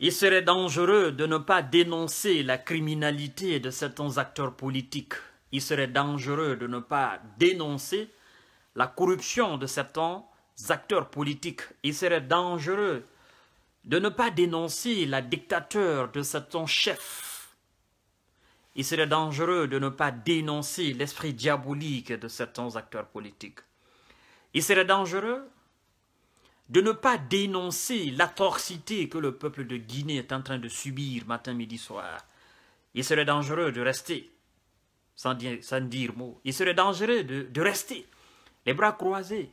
Il serait dangereux de ne pas dénoncer la criminalité de certains acteurs politiques. Il serait dangereux de ne pas dénoncer la corruption de certains acteurs politiques. Il serait dangereux de ne pas dénoncer la dictature de certains chefs. Il serait dangereux de ne pas dénoncer l'esprit diabolique de certains acteurs politiques. Il serait dangereux de ne pas dénoncer l'atrocité que le peuple de Guinée est en train de subir matin, midi, soir. Il serait dangereux de rester sans dire, mot. Il serait dangereux de, rester les bras croisés.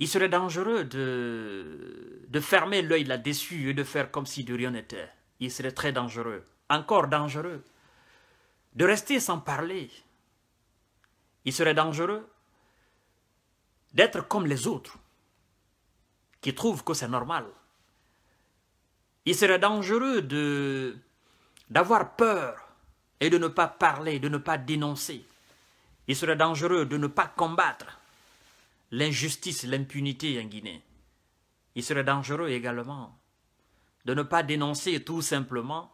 Il serait dangereux de, de fermer l'œil là-dessus et de faire comme si de rien n'était. Il serait très dangereux, encore dangereux, de rester sans parler. Il serait dangereux d'être comme les autres qui que c'est normal. Il serait dangereux de d'avoir peur et de ne pas parler, de ne pas dénoncer. Il serait dangereux de ne pas combattre l'injustice, l'impunité en Guinée. Il serait dangereux également de ne pas dénoncer tout simplement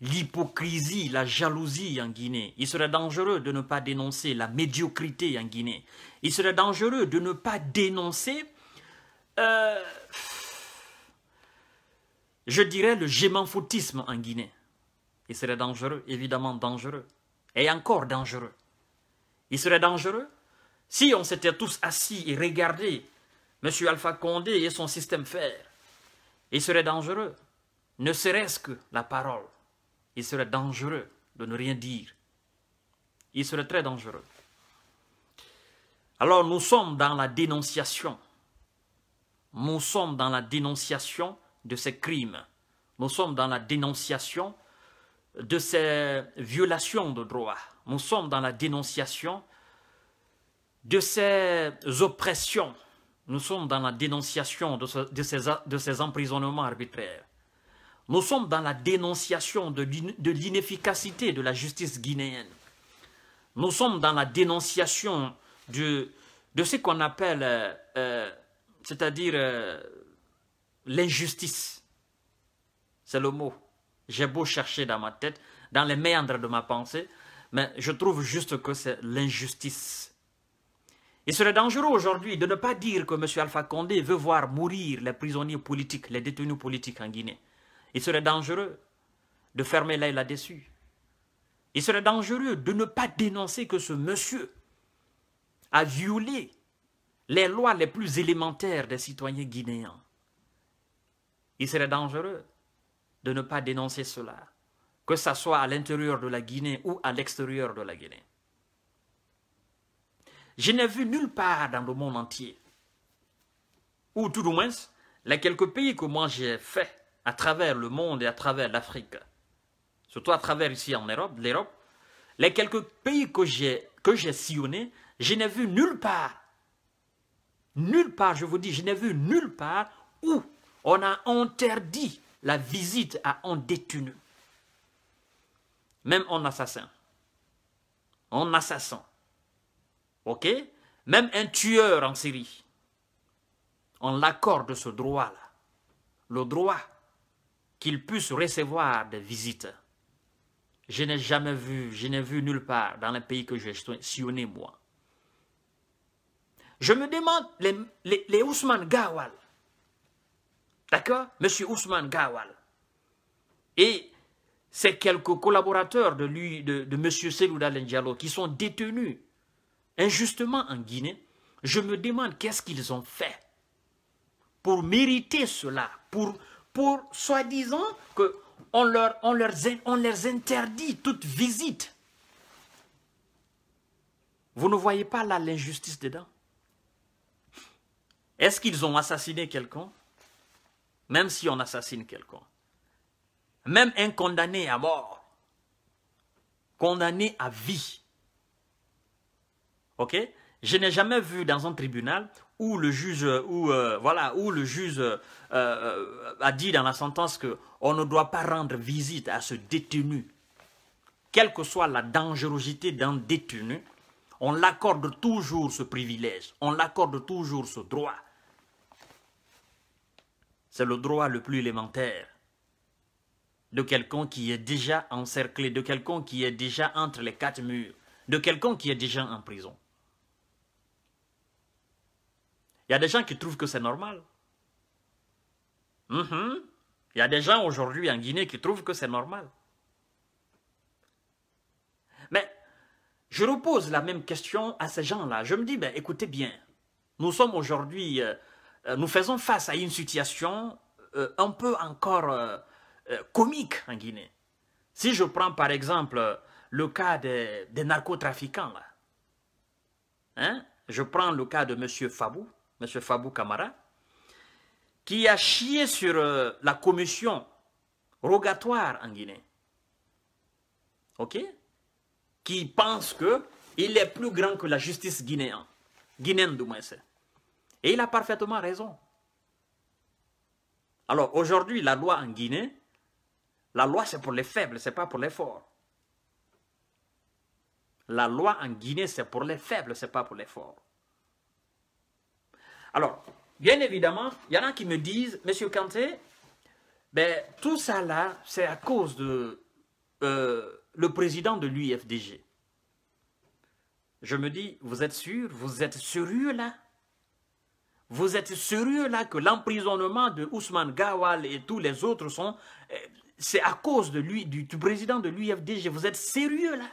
l'hypocrisie, la jalousie en Guinée. Il serait dangereux de ne pas dénoncer la médiocrité en Guinée. Il serait dangereux de ne pas dénoncer euh, je dirais le gémanfoutisme en Guinée. Il serait dangereux, évidemment dangereux, et encore dangereux. Il serait dangereux si on s'était tous assis et regardé M. Alpha Condé et son système fer. Il serait dangereux, ne serait-ce que la parole. Il serait dangereux de ne rien dire. Il serait très dangereux. Alors nous sommes dans la dénonciation nous sommes dans la dénonciation de ces crimes. Nous sommes dans la dénonciation de ces violations de droits. Nous sommes dans la dénonciation de ces oppressions. Nous sommes dans la dénonciation de, ces, emprisonnements arbitraires. Nous sommes dans la dénonciation de, l'inefficacité de la justice guinéenne. Nous sommes dans la dénonciation de ce qu'on appelle euh, c'est-à-dire euh, l'injustice. C'est le mot. J'ai beau chercher dans ma tête, dans les méandres de ma pensée, mais je trouve juste que c'est l'injustice. Il serait dangereux aujourd'hui de ne pas dire que M. Alpha Condé veut voir mourir les prisonniers politiques, les détenus politiques en Guinée. Il serait dangereux de fermer l'œil là-dessus. Il serait dangereux de ne pas dénoncer que ce monsieur a violé les lois les plus élémentaires des citoyens guinéens. Il serait dangereux de ne pas dénoncer cela, que ce soit à l'intérieur de la Guinée ou à l'extérieur de la Guinée. Je n'ai vu nulle part dans le monde entier, ou tout au moins les quelques pays que moi j'ai fait à travers le monde et à travers l'Afrique, surtout à travers ici en Europe, l'Europe, les quelques pays que j'ai sillonnés, je n'ai vu nulle part Nulle part, je vous dis, je n'ai vu nulle part où on a interdit la visite à un détenu. Même un assassin. Un assassin. OK Même un tueur en Syrie. On l'accorde ce droit-là. Le droit qu'il puisse recevoir des visites. Je n'ai jamais vu, je n'ai vu nulle part dans les pays que j'ai sillonné, moi. Je me demande, les, les, Ousmane Gawal, d'accord Monsieur Ousmane Gawal, et ces quelques collaborateurs de, lui, de, Monsieur Selouda Lendialo qui sont détenus injustement en Guinée, je me demande qu'est-ce qu'ils ont fait pour mériter cela, pour, pour soi-disant que on leur, on, leur, on leur interdit toute visite. Vous ne voyez pas là l'injustice dedans est-ce qu'ils ont assassiné quelqu'un Même si on assassine quelqu'un. Même un condamné à mort. Condamné à vie. Ok Je n'ai jamais vu dans un tribunal où le juge, euh, voilà, où le juge euh, euh, a dit dans la sentence qu'on ne doit pas rendre visite à ce détenu. Quelle que soit la dangerosité d'un détenu, on l'accorde toujours ce privilège, on l'accorde toujours ce droit. C'est le droit le plus élémentaire de quelqu'un qui est déjà encerclé, de quelqu'un qui est déjà entre les quatre murs, de quelqu'un qui est déjà en prison. Il y a des gens qui trouvent que c'est normal. Mhm. Il y a des gens aujourd'hui en Guinée qui trouvent que c'est normal. Mais je repose la même question à ces gens-là. Je me dis, ben, écoutez bien, nous sommes aujourd'hui euh, euh, nous faisons face à une situation euh, un peu encore euh, comique en Guinée. Si je prends par exemple le cas des, narcotrafiquants, là. Hein? je prends le cas de M. Fabou, M. Fabou Camara, qui a chié sur la commission rogatoire en Guinée. OK Qui pense qu'il est plus grand que la justice guinéenne. Guinéenne, du moins, c'est. Et il a parfaitement raison. Alors aujourd'hui, la loi en Guinée, la loi c'est pour les faibles, c'est pas pour les forts. La loi en Guinée, c'est pour les faibles, c'est pas pour les forts. Alors, bien évidemment, il y en a qui me disent, Monsieur Kanté, ben, tout ça là, c'est à cause de euh, le président de l'UFDG. Je me dis, vous êtes sûr Vous êtes sérieux là vous êtes sérieux là que l'emprisonnement de Ousmane Gawal et tous les autres sont... Euh, c'est à cause de lui, du, président de l'UFDG. Vous êtes sérieux là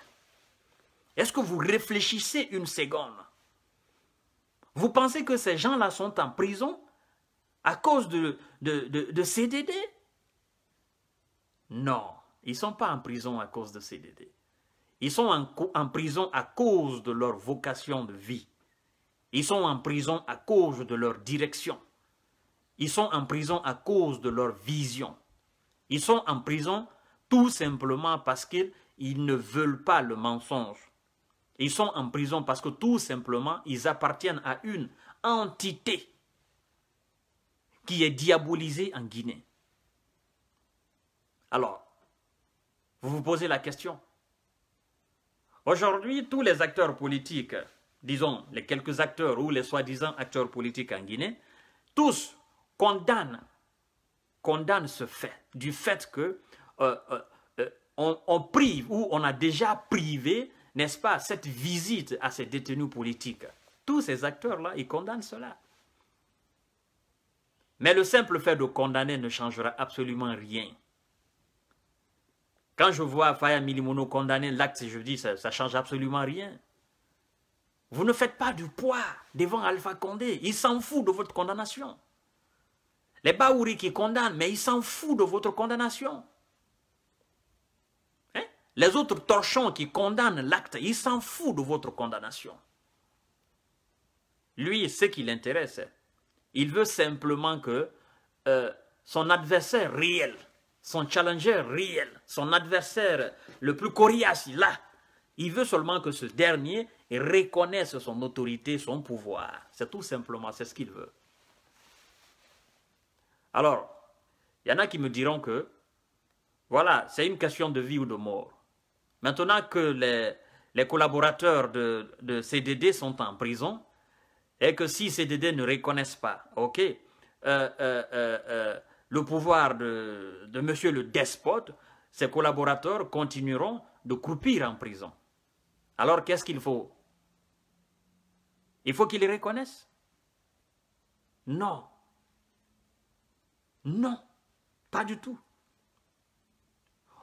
Est-ce que vous réfléchissez une seconde Vous pensez que ces gens-là sont en prison à cause de, de, CDD Non, ils ne sont pas en prison à cause de CDD. Ils sont en, en prison à cause de leur vocation de vie. Ils sont en prison à cause de leur direction. Ils sont en prison à cause de leur vision. Ils sont en prison tout simplement parce qu'ils ne veulent pas le mensonge. Ils sont en prison parce que tout simplement, ils appartiennent à une entité qui est diabolisée en Guinée. Alors, vous vous posez la question. Aujourd'hui, tous les acteurs politiques disons, les quelques acteurs ou les soi-disant acteurs politiques en Guinée, tous condamnent, ce fait, du fait que euh, euh, euh, on, prive ou on a déjà privé, n'est-ce pas, cette visite à ces détenus politiques. Tous ces acteurs-là, ils condamnent cela. Mais le simple fait de condamner ne changera absolument rien. Quand je vois Faya Milimono condamner l'acte, je dis, ça ne change absolument rien. Vous ne faites pas du poids devant Alpha Condé. Il s'en fout de votre condamnation. Les Baouris qui condamnent, mais ils s'en fout de votre condamnation. Hein? Les autres torchons qui condamnent l'acte, ils s'en fout de votre condamnation. Lui, ce qui l'intéresse, il veut simplement que euh, son adversaire réel, son challenger réel, son adversaire le plus coriace, là, il veut seulement que ce dernier et reconnaissent son autorité, son pouvoir. C'est tout simplement, c'est ce qu'il veut. Alors, il y en a qui me diront que, voilà, c'est une question de vie ou de mort. Maintenant que les, collaborateurs de, CDD sont en prison, et que si CDD ne reconnaissent pas, ok, euh, euh, euh, le pouvoir de, de monsieur le despote, ses collaborateurs continueront de croupir en prison. Alors qu'est-ce qu'il faut il faut qu'il les reconnaisse Non. Non. Pas du tout.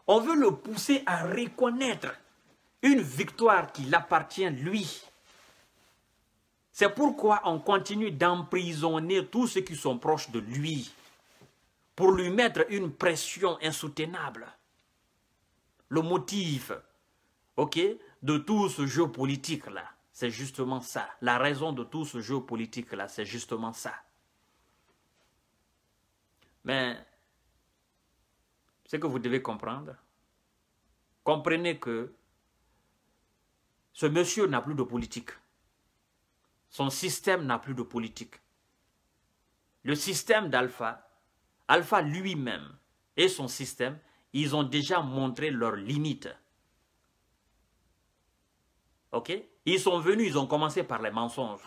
On veut le pousser à reconnaître une victoire qui l'appartient lui. C'est pourquoi on continue d'emprisonner tous ceux qui sont proches de lui pour lui mettre une pression insoutenable. Le motif, ok, de tout ce jeu politique-là, c'est justement ça. La raison de tout ce jeu politique-là, c'est justement ça. Mais ce que vous devez comprendre, comprenez que ce monsieur n'a plus de politique. Son système n'a plus de politique. Le système d'Alpha, Alpha, Alpha lui-même et son système, ils ont déjà montré leurs limites. Ils sont venus, ils ont commencé par les mensonges,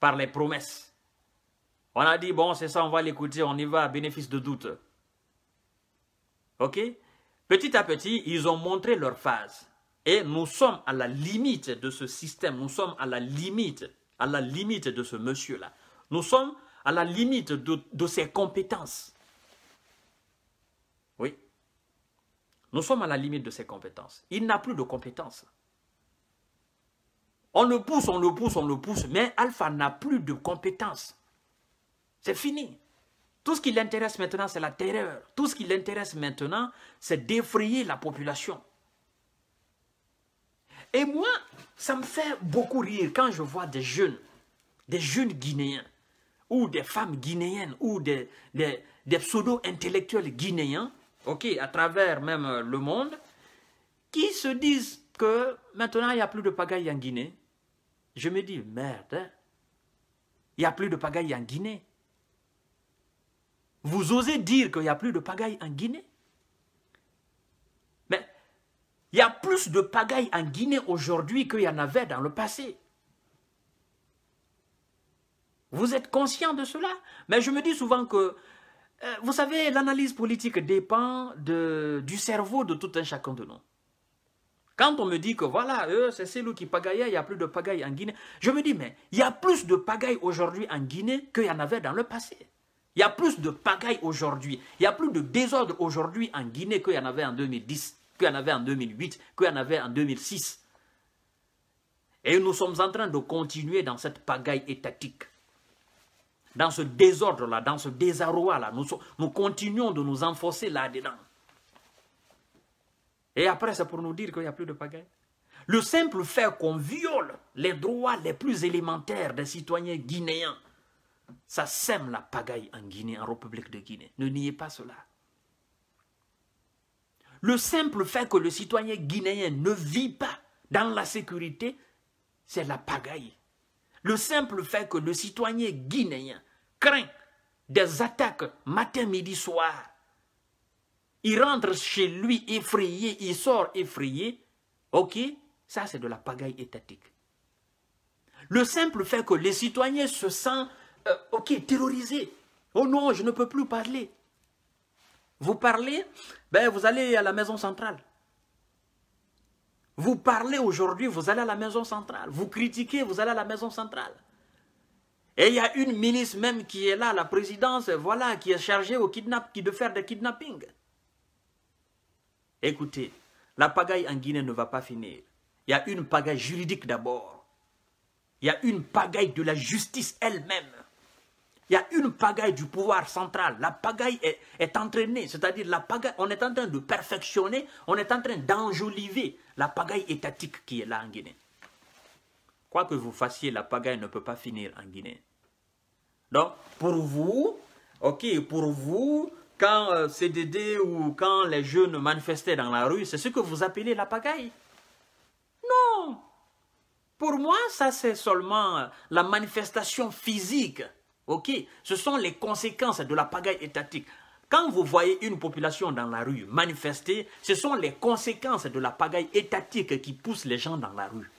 par les promesses. On a dit, bon, c'est ça, on va l'écouter, on y va, bénéfice de doute. Ok Petit à petit, ils ont montré leur phase. Et nous sommes à la limite de ce système, nous sommes à la limite, à la limite de ce monsieur-là. Nous sommes à la limite de ses compétences. Oui. Nous sommes à la limite de ses compétences. Il n'a plus de compétences. On le pousse, on le pousse, on le pousse, mais Alpha n'a plus de compétences. C'est fini. Tout ce qui l'intéresse maintenant, c'est la terreur. Tout ce qui l'intéresse maintenant, c'est d'effrayer la population. Et moi, ça me fait beaucoup rire quand je vois des jeunes, des jeunes guinéens, ou des femmes guinéennes, ou des, pseudo-intellectuels guinéens, ok, à travers même le monde, qui se disent que maintenant, il n'y a plus de pagaille en Guinée. Je me dis, merde, hein. il n'y a plus de pagaille en Guinée. Vous osez dire qu'il n'y a plus de pagaille en Guinée Mais il y a plus de pagaille en Guinée aujourd'hui qu'il y en avait dans le passé. Vous êtes conscient de cela Mais je me dis souvent que, euh, vous savez, l'analyse politique dépend de, du cerveau de tout un chacun de nous. Quand on me dit que voilà, euh, c'est celui qui pagaya il n'y a plus de pagaille en Guinée, je me dis, mais il y a plus de pagaille aujourd'hui en Guinée qu'il y en avait dans le passé. Il y a plus de pagaille aujourd'hui, il y a plus de désordre aujourd'hui en Guinée qu'il y en avait en 2010, qu'il y en avait en 2008, qu'il y en avait en 2006. Et nous sommes en train de continuer dans cette pagaille étatique. Dans ce désordre-là, dans ce désarroi-là, nous, nous continuons de nous enfoncer là-dedans. Et après, c'est pour nous dire qu'il n'y a plus de pagaille. Le simple fait qu'on viole les droits les plus élémentaires des citoyens guinéens, ça sème la pagaille en Guinée, en République de Guinée. Ne niez pas cela. Le simple fait que le citoyen guinéen ne vit pas dans la sécurité, c'est la pagaille. Le simple fait que le citoyen guinéen craint des attaques matin, midi, soir, il rentre chez lui effrayé, il sort effrayé. Ok Ça, c'est de la pagaille étatique. Le simple fait que les citoyens se sentent euh, ok, terrorisés. Oh non, je ne peux plus parler. Vous parlez, ben vous allez à la maison centrale. Vous parlez aujourd'hui, vous allez à la maison centrale. Vous critiquez, vous allez à la maison centrale. Et il y a une ministre même qui est là, la présidence, voilà, qui est chargée au qui de faire des kidnappings. Écoutez, la pagaille en Guinée ne va pas finir. Il y a une pagaille juridique d'abord. Il y a une pagaille de la justice elle-même. Il y a une pagaille du pouvoir central. La pagaille est, entraînée, c'est-à-dire la pagaille, on est en train de perfectionner, on est en train d'enjoliver la pagaille étatique qui est là en Guinée. Quoi que vous fassiez, la pagaille ne peut pas finir en Guinée. Donc, pour vous, ok, pour vous, quand euh, CDD ou quand les jeunes manifestaient dans la rue, c'est ce que vous appelez la pagaille. Non Pour moi, ça c'est seulement euh, la manifestation physique. Ok Ce sont les conséquences de la pagaille étatique. Quand vous voyez une population dans la rue manifester, ce sont les conséquences de la pagaille étatique qui poussent les gens dans la rue.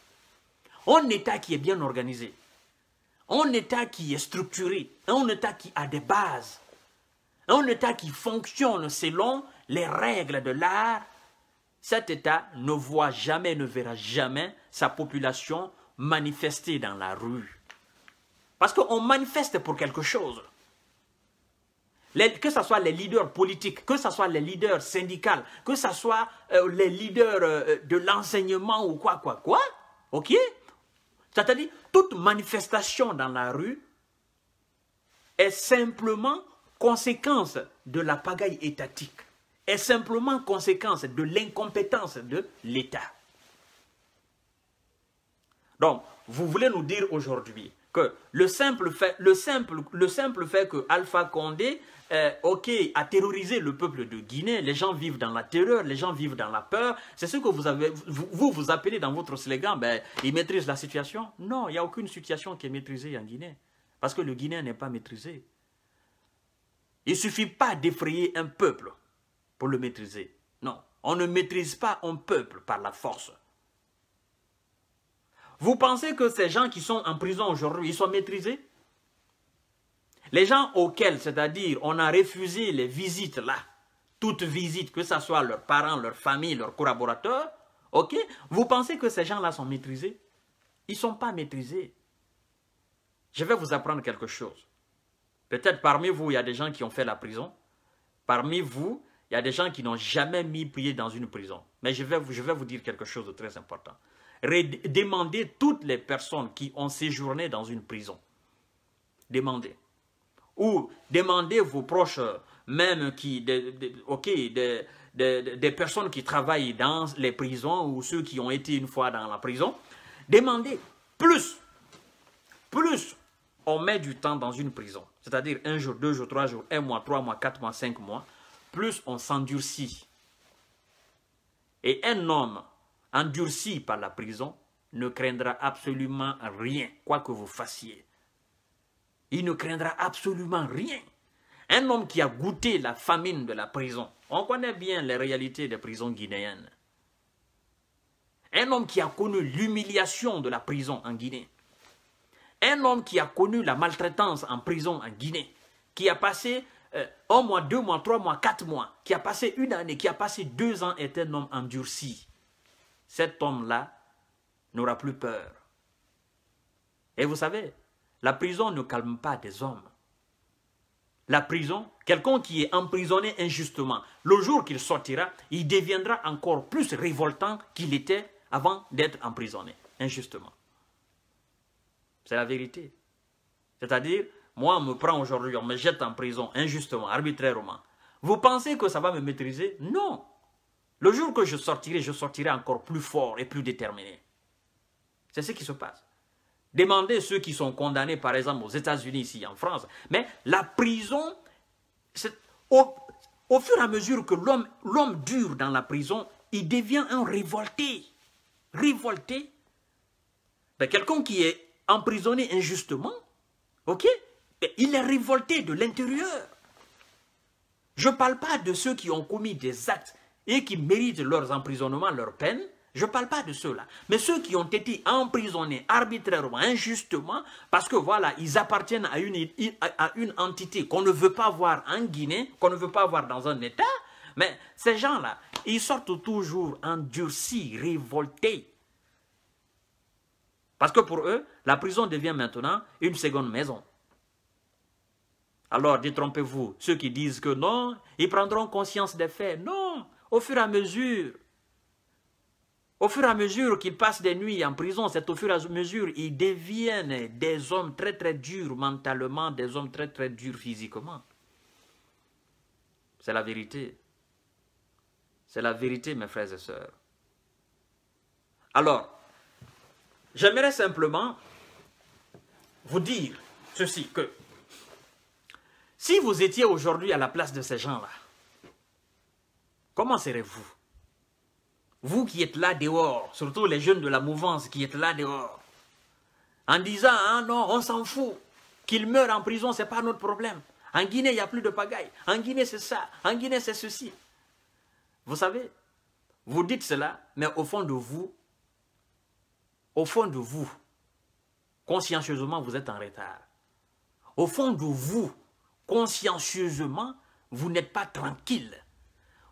Un État qui est bien organisé, un État qui est structuré, un État qui a des bases, un État qui fonctionne selon les règles de l'art, cet État ne voit jamais, ne verra jamais sa population manifester dans la rue. Parce qu'on manifeste pour quelque chose. que ce soit les leaders politiques, que ce soit les leaders syndicaux, que ce soit euh, les leaders euh, de l'enseignement ou quoi, quoi, quoi. OK C'est-à-dire, toute manifestation dans la rue est simplement conséquence de la pagaille étatique est simplement conséquence de l'incompétence de l'État. Donc, vous voulez nous dire aujourd'hui que le simple fait, le simple, le simple fait que Alpha Condé euh, ok, a terrorisé le peuple de Guinée, les gens vivent dans la terreur, les gens vivent dans la peur, c'est ce que vous, avez, vous, vous, appelez dans votre slogan, ben, ils maîtrisent la situation. Non, il n'y a aucune situation qui est maîtrisée en Guinée, parce que le Guinée n'est pas maîtrisé. Il ne suffit pas d'effrayer un peuple pour le maîtriser. Non, on ne maîtrise pas un peuple par la force. Vous pensez que ces gens qui sont en prison aujourd'hui, ils sont maîtrisés Les gens auxquels, c'est-à-dire, on a refusé les visites là, toute visite, que ce soit leurs parents, leurs familles, leurs collaborateurs, ok Vous pensez que ces gens-là sont maîtrisés Ils ne sont pas maîtrisés. Je vais vous apprendre quelque chose. Peut-être parmi vous, il y a des gens qui ont fait la prison. Parmi vous, il y a des gens qui n'ont jamais mis pied dans une prison. Mais je vais, je vais vous dire quelque chose de très important. Demandez toutes les personnes qui ont séjourné dans une prison. Demandez. Ou demandez vos proches, euh, même qui, des personnes qui travaillent dans les prisons ou ceux qui ont été une fois dans la prison. Demandez plus. Plus on met du temps dans une prison, c'est-à-dire un jour, deux jours, trois jours, un mois, trois mois, quatre mois, cinq mois, plus on s'endurcit. Et un homme endurci par la prison ne craindra absolument rien, quoi que vous fassiez. Il ne craindra absolument rien. Un homme qui a goûté la famine de la prison, on connaît bien les réalités des prisons guinéennes. Un homme qui a connu l'humiliation de la prison en Guinée, un homme qui a connu la maltraitance en prison en Guinée, qui a passé euh, un mois, deux mois, trois mois, quatre mois, qui a passé une année, qui a passé deux ans, est un homme endurci. Cet homme-là n'aura plus peur. Et vous savez, la prison ne calme pas des hommes. La prison, quelqu'un qui est emprisonné injustement, le jour qu'il sortira, il deviendra encore plus révoltant qu'il était avant d'être emprisonné injustement. C'est la vérité. C'est-à-dire, moi, on me prend aujourd'hui, on me jette en prison injustement, arbitrairement. Vous pensez que ça va me maîtriser Non. Le jour que je sortirai, je sortirai encore plus fort et plus déterminé. C'est ce qui se passe. Demandez ceux qui sont condamnés, par exemple, aux États-Unis, ici en France. Mais la prison, au, fur et à mesure que l'homme dure dans la prison, il devient un révolté. Révolté. Ben, quelqu'un qui est emprisonné injustement, ok Il est révolté de l'intérieur. Je ne parle pas de ceux qui ont commis des actes et qui méritent leurs emprisonnements, leurs peines. Je ne parle pas de ceux-là. Mais ceux qui ont été emprisonnés arbitrairement, injustement, parce que voilà, ils appartiennent à une, à une entité qu'on ne veut pas voir en Guinée, qu'on ne veut pas voir dans un État, mais ces gens-là, ils sortent toujours endurcis, révoltés. Parce que pour eux, la prison devient maintenant une seconde maison. Alors, détrompez-vous. Ceux qui disent que non, ils prendront conscience des faits. Non, au fur et à mesure, au fur et à mesure qu'ils passent des nuits en prison, c'est au fur et à mesure qu'ils deviennent des hommes très très durs mentalement, des hommes très très durs physiquement. C'est la vérité. C'est la vérité, mes frères et sœurs. Alors, J'aimerais simplement vous dire ceci, que si vous étiez aujourd'hui à la place de ces gens-là, comment serez-vous Vous qui êtes là dehors, surtout les jeunes de la mouvance qui êtes là dehors, en disant, ah non, on s'en fout, qu'ils meurent en prison, ce n'est pas notre problème. En Guinée, il n'y a plus de pagaille. En Guinée, c'est ça. En Guinée, c'est ceci. Vous savez, vous dites cela, mais au fond de vous, au fond de vous, consciencieusement, vous êtes en retard. Au fond de vous, consciencieusement, vous n'êtes pas tranquille.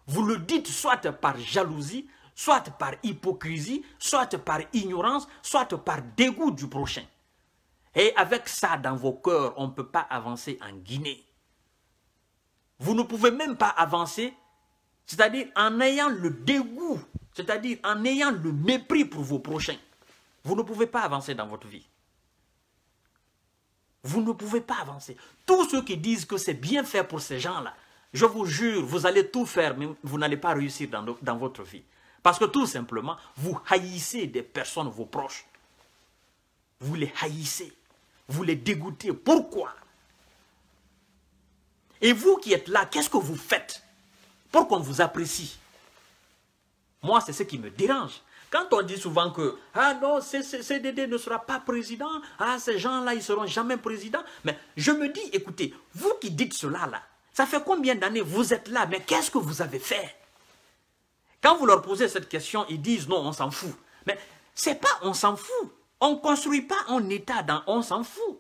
Vous le dites soit par jalousie, soit par hypocrisie, soit par ignorance, soit par dégoût du prochain. Et avec ça dans vos cœurs, on ne peut pas avancer en Guinée. Vous ne pouvez même pas avancer, c'est-à-dire en ayant le dégoût, c'est-à-dire en ayant le mépris pour vos prochains. Vous ne pouvez pas avancer dans votre vie. Vous ne pouvez pas avancer. Tous ceux qui disent que c'est bien fait pour ces gens-là, je vous jure, vous allez tout faire, mais vous n'allez pas réussir dans, dans votre vie. Parce que tout simplement, vous haïssez des personnes, vos proches. Vous les haïssez. Vous les dégoûtez. Pourquoi Et vous qui êtes là, qu'est-ce que vous faites pour qu'on vous apprécie Moi, c'est ce qui me dérange. Quand on dit souvent que, ah non, CDD ne sera pas président, ah ces gens-là, ils seront jamais présidents, mais je me dis, écoutez, vous qui dites cela, là, ça fait combien d'années vous êtes là, mais qu'est-ce que vous avez fait Quand vous leur posez cette question, ils disent, non, on s'en fout. Mais c'est pas on s'en fout. On ne construit pas un État dans on s'en fout.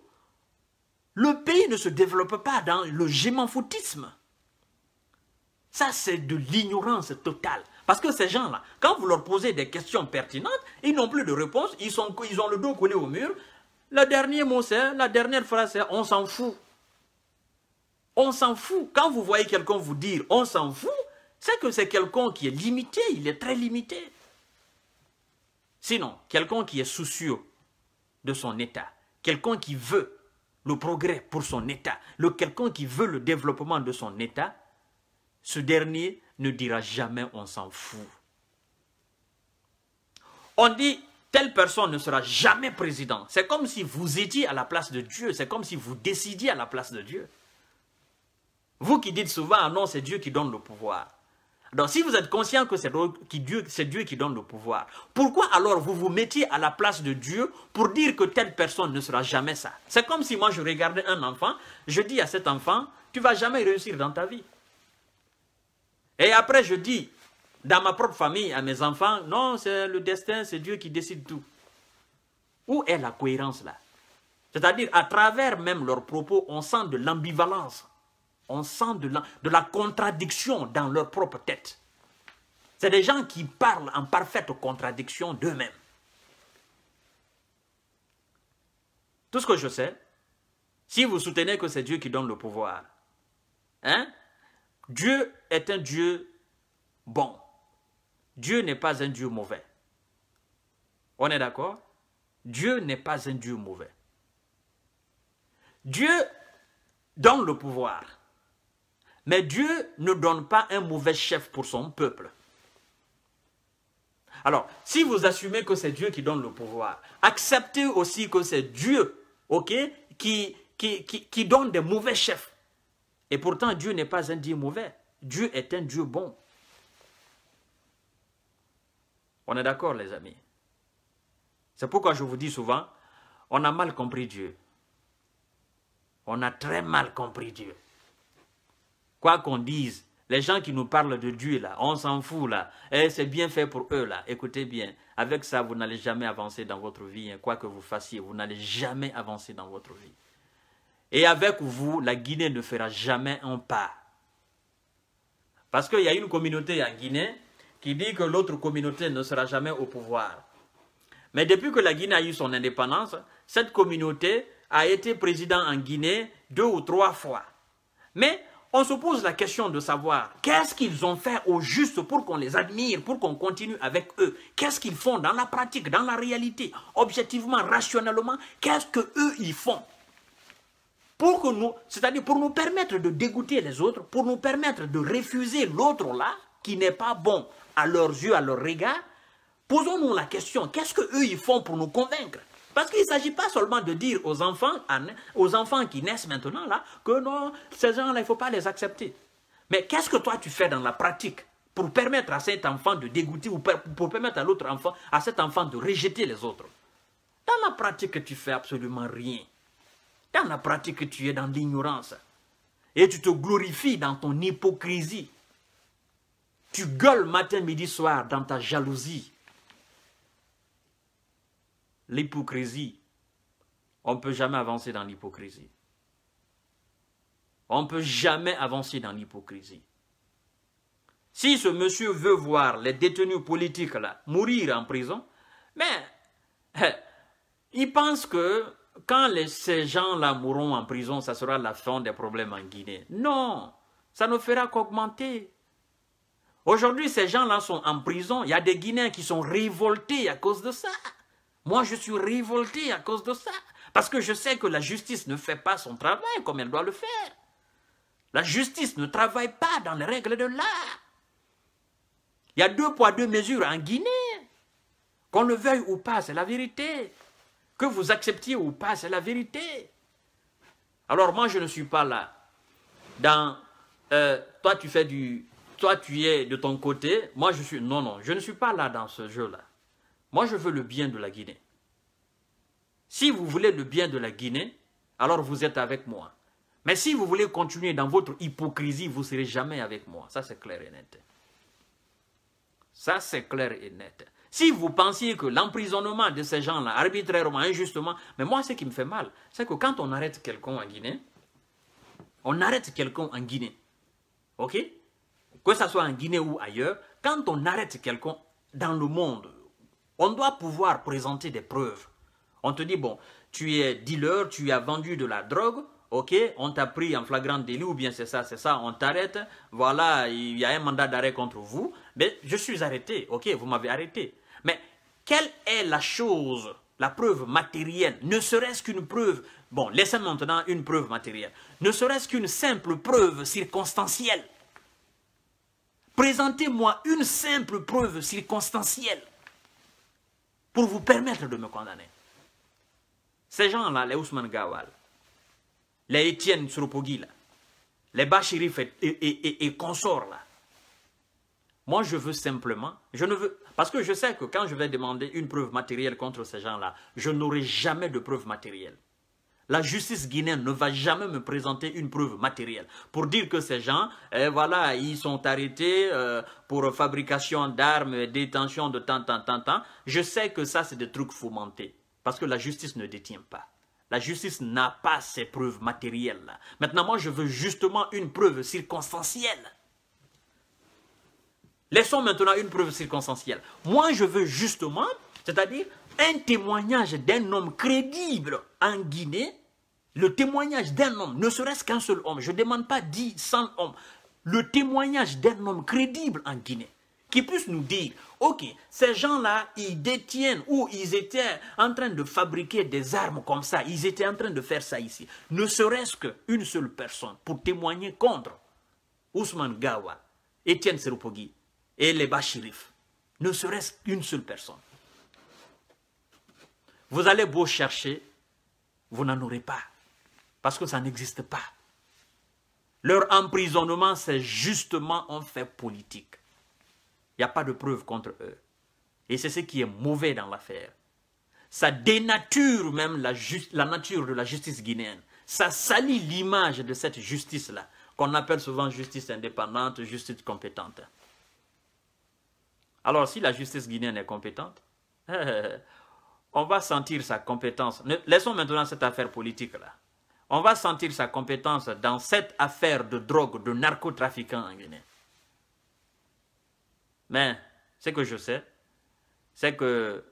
Le pays ne se développe pas dans le je Ça, c'est de l'ignorance totale. Parce que ces gens-là, quand vous leur posez des questions pertinentes, ils n'ont plus de réponse, ils, sont, ils ont le dos collé au mur. Le dernier mot, c'est, la dernière phrase, c'est on s'en fout. On s'en fout. Quand vous voyez quelqu'un vous dire on s'en fout, c'est que c'est quelqu'un qui est limité, il est très limité. Sinon, quelqu'un qui est soucieux de son état, quelqu'un qui veut le progrès pour son état, quelqu'un qui veut le développement de son état, ce dernier ne dira jamais on s'en fout. On dit telle personne ne sera jamais président. C'est comme si vous étiez à la place de Dieu. C'est comme si vous décidiez à la place de Dieu. Vous qui dites souvent, ah non, c'est Dieu qui donne le pouvoir. Donc si vous êtes conscient que c'est Dieu, Dieu qui donne le pouvoir, pourquoi alors vous vous mettiez à la place de Dieu pour dire que telle personne ne sera jamais ça C'est comme si moi je regardais un enfant, je dis à cet enfant, tu vas jamais réussir dans ta vie. Et après, je dis, dans ma propre famille, à mes enfants, non, c'est le destin, c'est Dieu qui décide tout. Où est la cohérence là C'est-à-dire, à travers même leurs propos, on sent de l'ambivalence. On sent de la, contradiction dans leur propre tête. C'est des gens qui parlent en parfaite contradiction d'eux-mêmes. Tout ce que je sais, si vous soutenez que c'est Dieu qui donne le pouvoir, hein, Dieu est un Dieu bon. Dieu n'est pas un Dieu mauvais. On est d'accord Dieu n'est pas un Dieu mauvais. Dieu donne le pouvoir. Mais Dieu ne donne pas un mauvais chef pour son peuple. Alors, si vous assumez que c'est Dieu qui donne le pouvoir, acceptez aussi que c'est Dieu ok, qui, qui, qui donne des mauvais chefs et pourtant, Dieu n'est pas un Dieu mauvais. Dieu est un Dieu bon. On est d'accord, les amis. C'est pourquoi je vous dis souvent, on a mal compris Dieu. On a très mal compris Dieu. Quoi qu'on dise, les gens qui nous parlent de Dieu, là, on s'en fout, là. Eh, c'est bien fait pour eux, là. Écoutez bien, avec ça, vous n'allez jamais avancer dans votre vie. Hein. Quoi que vous fassiez, vous n'allez jamais avancer dans votre vie. Et avec vous, la Guinée ne fera jamais un pas. Parce qu'il y a une communauté en Guinée qui dit que l'autre communauté ne sera jamais au pouvoir. Mais depuis que la Guinée a eu son indépendance, cette communauté a été présidente en Guinée deux ou trois fois. Mais on se pose la question de savoir qu'est-ce qu'ils ont fait au juste pour qu'on les admire, pour qu'on continue avec eux. Qu'est-ce qu'ils font dans la pratique, dans la réalité, objectivement, rationnellement, qu'est-ce qu'eux, ils font pour nous, c'est-à-dire pour nous permettre de dégoûter les autres, pour nous permettre de refuser l'autre là, qui n'est pas bon à leurs yeux, à leur regard, posons-nous la question, qu'est-ce qu'eux ils font pour nous convaincre parce qu'il ne s'agit pas seulement de dire aux enfants, aux enfants qui naissent maintenant là, que non, ces gens-là, il ne faut pas les accepter. Mais qu'est-ce que toi tu fais dans la pratique pour permettre à cet enfant de dégoûter ou pour permettre à l'autre enfant, à cet enfant de rejeter les autres Dans la pratique, tu fais absolument rien. Dans la pratique, tu es dans l'ignorance. Et tu te glorifies dans ton hypocrisie. Tu gueules matin, midi, soir dans ta jalousie. L'hypocrisie. On ne peut jamais avancer dans l'hypocrisie. On ne peut jamais avancer dans l'hypocrisie. Si ce monsieur veut voir les détenus politiques là mourir en prison, mais il pense que quand ces gens-là mourront en prison, ça sera la fin des problèmes en Guinée. Non, ça ne fera qu'augmenter. Aujourd'hui, ces gens-là sont en prison. Il y a des Guinéens qui sont révoltés à cause de ça. Moi, je suis révolté à cause de ça. Parce que je sais que la justice ne fait pas son travail comme elle doit le faire. La justice ne travaille pas dans les règles de l'art. Il y a deux poids, deux mesures en Guinée. Qu'on le veuille ou pas, c'est la vérité. Que vous acceptiez ou pas, c'est la vérité. Alors moi, je ne suis pas là. Dans, euh, toi, tu fais du... Toi, tu es de ton côté. Moi, je suis... Non, non, je ne suis pas là dans ce jeu-là. Moi, je veux le bien de la Guinée. Si vous voulez le bien de la Guinée, alors vous êtes avec moi. Mais si vous voulez continuer dans votre hypocrisie, vous ne serez jamais avec moi. Ça, c'est clair et net. Ça, c'est clair et net. Si vous pensiez que l'emprisonnement de ces gens-là, arbitrairement, injustement, mais moi, ce qui me fait mal, c'est que quand on arrête quelqu'un en Guinée, on arrête quelqu'un en Guinée, ok Que ce soit en Guinée ou ailleurs, quand on arrête quelqu'un dans le monde, on doit pouvoir présenter des preuves. On te dit, bon, tu es dealer, tu as vendu de la drogue, ok, on t'a pris en flagrant délit, ou bien c'est ça, c'est ça, on t'arrête, voilà, il y a un mandat d'arrêt contre vous, mais je suis arrêté, ok, vous m'avez arrêté. Mais quelle est la chose, la preuve matérielle, ne serait-ce qu'une preuve, bon, laissez maintenant une preuve matérielle, ne serait-ce qu'une simple preuve circonstancielle. Présentez-moi une simple preuve circonstancielle pour vous permettre de me condamner. Ces gens-là, les Ousmane Gawal, les Etienne Tsurupogui, les Bachirif et, consorts, moi je veux simplement, je ne veux parce que je sais que quand je vais demander une preuve matérielle contre ces gens-là, je n'aurai jamais de preuve matérielle. La justice guinéenne ne va jamais me présenter une preuve matérielle pour dire que ces gens, eh, voilà, ils sont arrêtés euh, pour fabrication d'armes, détention de tant, tant, tant, tant. Je sais que ça, c'est des trucs fomentés parce que la justice ne détient pas. La justice n'a pas ces preuves matérielles. Maintenant, moi, je veux justement une preuve circonstancielle. Laissons maintenant une preuve circonstancielle. Moi, je veux justement, c'est-à-dire un témoignage d'un homme crédible en Guinée, le témoignage d'un homme, ne serait-ce qu'un seul homme, je ne demande pas dix, 100 hommes, le témoignage d'un homme crédible en Guinée qui puisse nous dire, ok, ces gens-là, ils détiennent ou ils étaient en train de fabriquer des armes comme ça, ils étaient en train de faire ça ici. Ne serait-ce qu'une seule personne pour témoigner contre Ousmane Gawa, Étienne Seropogui, et les bachirifs. Ne serait-ce qu'une seule personne. Vous allez beau chercher, vous n'en aurez pas. Parce que ça n'existe pas. Leur emprisonnement, c'est justement un fait politique. Il n'y a pas de preuve contre eux. Et c'est ce qui est mauvais dans l'affaire. Ça dénature même la, nature de la justice guinéenne. Ça salit l'image de cette justice-là, qu'on appelle souvent justice indépendante, justice compétente. Alors si la justice guinéenne est compétente, on va sentir sa compétence. Laissons maintenant cette affaire politique-là. On va sentir sa compétence dans cette affaire de drogue, de narcotrafiquant en Guinée. Mais ce que je sais, c'est que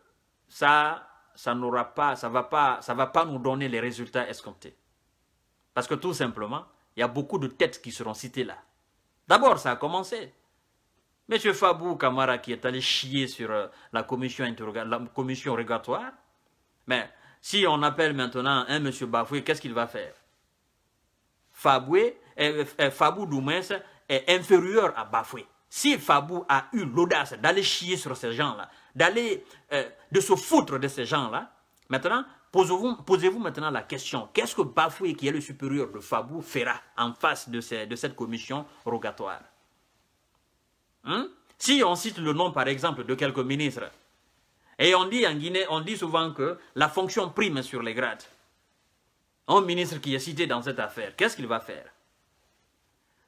ça, ça n'aura pas, ça va pas, ça va pas nous donner les résultats escomptés. Parce que tout simplement, il y a beaucoup de têtes qui seront citées là. D'abord, ça a commencé. M. Fabou Kamara qui est allé chier sur euh, la commission, la commission rogatoire, mais si on appelle maintenant un M. Bafoué, qu'est-ce qu'il va faire Faboué, eh, eh, eh, Fabou Doumès est inférieur à Bafoué. Si Fabou a eu l'audace d'aller chier sur ces gens-là, d'aller euh, de se foutre de ces gens-là, maintenant, posez-vous maintenant la question, qu'est-ce que Bafoué, qui est le supérieur de Fabou, fera en face de, de cette commission rogatoire Hein? Si on cite le nom, par exemple, de quelques ministres, et on dit en Guinée, on dit souvent que la fonction prime sur les grades. Un ministre qui est cité dans cette affaire, qu'est-ce qu'il va faire